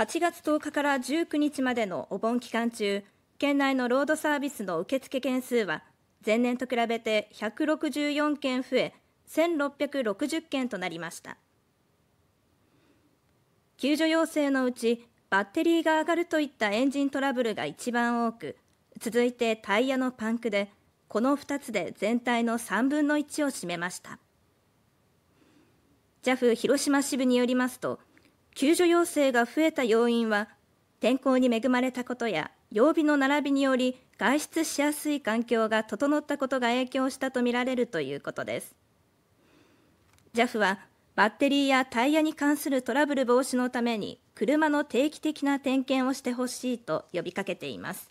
8月10日から19日までのお盆期間中、県内のロードサービスの受付件数は、前年と比べて164件増え、1660件となりました。救助要請のうち、バッテリーが上がるといったエンジントラブルが一番多く、続いてタイヤのパンクで、この2つで全体の3分の1を占めました。JAF 広島支部によりますと、救助要請が増えた要因は天候に恵まれたことや曜日の並びにより外出しやすい環境が整ったことが影響したとみられるということです JAF はバッテリーやタイヤに関するトラブル防止のために車の定期的な点検をしてほしいと呼びかけています